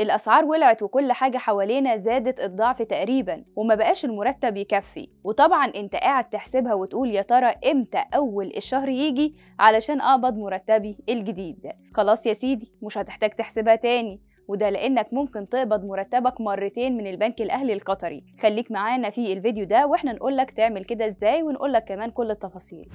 الأسعار ولعت وكل حاجة حوالينا زادت الضعف تقريبا وما بقاش المرتب يكفي وطبعا انت قاعد تحسبها وتقول يا ترى امتى أول الشهر يجي علشان أقبض مرتبي الجديد خلاص يا سيدي مش هتحتاج تحسبها تاني وده لانك ممكن تقبض مرتبك مرتين من البنك الاهلي القطري خليك معانا في الفيديو ده واحنا نقولك تعمل كده ازاي ونقولك كمان كل التفاصيل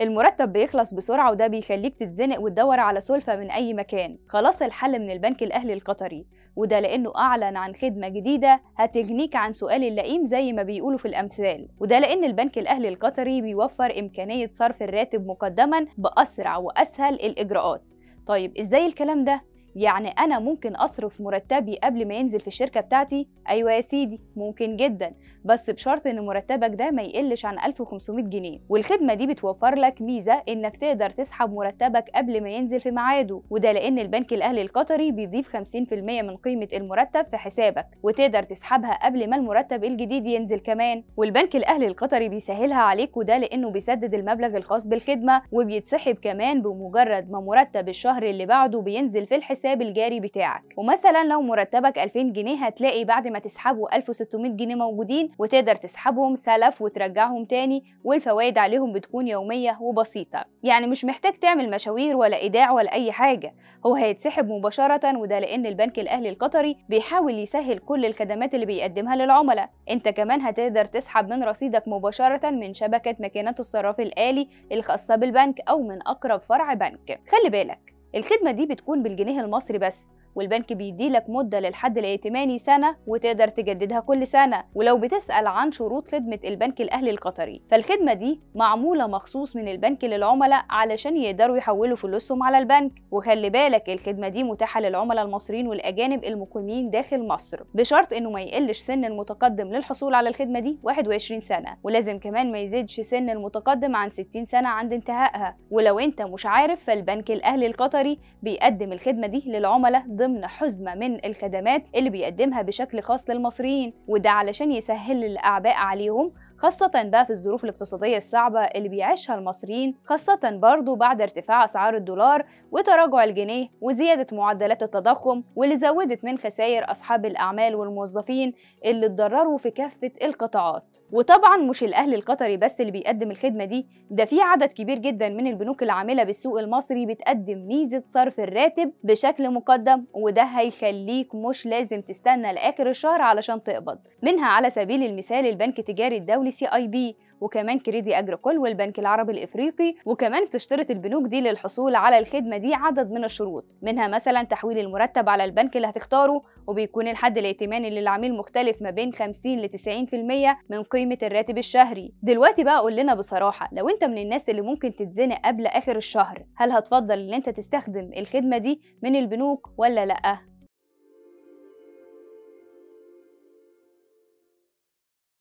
المرتب بيخلص بسرعه وده بيخليك تتزنق وتدور على سلفه من اي مكان خلاص الحل من البنك الاهلي القطري وده لانه اعلن عن خدمه جديده هتغنيك عن سؤال اللئيم زي ما بيقولوا في الامثال وده لان البنك الاهلي القطري بيوفر امكانيه صرف الراتب مقدما باسرع واسهل الاجراءات طيب ازاي الكلام ده يعني أنا ممكن أصرف مرتبي قبل ما ينزل في الشركة بتاعتي؟ أيوة يا سيدي ممكن جدا بس بشرط إن مرتبك ده ما يقلش عن 1500 جنيه والخدمة دي بتوفر لك ميزة إنك تقدر تسحب مرتبك قبل ما ينزل في ميعاده وده لأن البنك الأهلي القطري بيضيف 50% من قيمة المرتب في حسابك وتقدر تسحبها قبل ما المرتب الجديد ينزل كمان والبنك الأهلي القطري بيسهلها عليك وده لأنه بيسدد المبلغ الخاص بالخدمة وبيتسحب كمان بمجرد ما مرتب الشهر اللي بعده بينزل في الحساب الحساب الجاري بتاعك ومثلا لو مرتبك 2000 جنيه هتلاقي بعد ما تسحبوا 1600 جنيه موجودين وتقدر تسحبهم سلف وترجعهم تاني والفوائد عليهم بتكون يومية وبسيطة يعني مش محتاج تعمل مشاوير ولا إيداع ولا أي حاجة هو هيتسحب مباشرة وده لأن البنك الأهلي القطري بيحاول يسهل كل الخدمات اللي بيقدمها للعملاء انت كمان هتقدر تسحب من رصيدك مباشرة من شبكة ماكينات الصراف الآلي الخاصة بالبنك أو من أقرب فرع بنك خلي بالك الخدمة دي بتكون بالجنيه المصري بس والبنك بيديلك مدة للحد الائتماني سنة وتقدر تجددها كل سنة ولو بتسأل عن شروط خدمة البنك الأهلي القطري فالخدمة دي معمولة مخصوص من البنك للعملاء علشان يقدروا يحولوا فلوسهم على البنك وخلي بالك الخدمة دي متاحة للعملاء المصريين والأجانب المقيمين داخل مصر بشرط إنه ما يقلش سن المتقدم للحصول على الخدمة دي 21 سنة ولازم كمان ما يزيدش سن المتقدم عن 60 سنة عند انتهائها ولو انت مش عارف فالبنك الأهلي القطري بيقدم الخدمة دي للعملاء ضمن حزمة من الخدمات اللي بيقدمها بشكل خاص للمصريين وده علشان يسهل الأعباء عليهم خاصة بقى في الظروف الاقتصادية الصعبة اللي بيعيشها المصريين خاصة برضو بعد ارتفاع أسعار الدولار وتراجع الجنيه وزيادة معدلات التضخم واللي زودت من خسائر أصحاب الأعمال والموظفين اللي اتضرروا في كافة القطاعات وطبعا مش الأهل القطري بس اللي بيقدم الخدمة دي ده في عدد كبير جدا من البنوك العاملة بالسوق المصري بتقدم ميزة صرف الراتب بشكل مقدم وده هيخليك مش لازم تستنى لآخر الشهر علشان تقبض منها على سبيل المثال البنك التجاري الدولي سي اي بي وكمان كريدي اجريكول والبنك العربي الافريقي وكمان بتشترط البنوك دي للحصول على الخدمه دي عدد من الشروط منها مثلا تحويل المرتب على البنك اللي هتختاره وبيكون الحد الائتماني للعميل مختلف ما بين 50 ل 90% من قيمه الراتب الشهري دلوقتي بقى قول لنا بصراحه لو انت من الناس اللي ممكن تتزنق قبل اخر الشهر هل هتفضل ان انت تستخدم الخدمه دي من البنوك ولا لا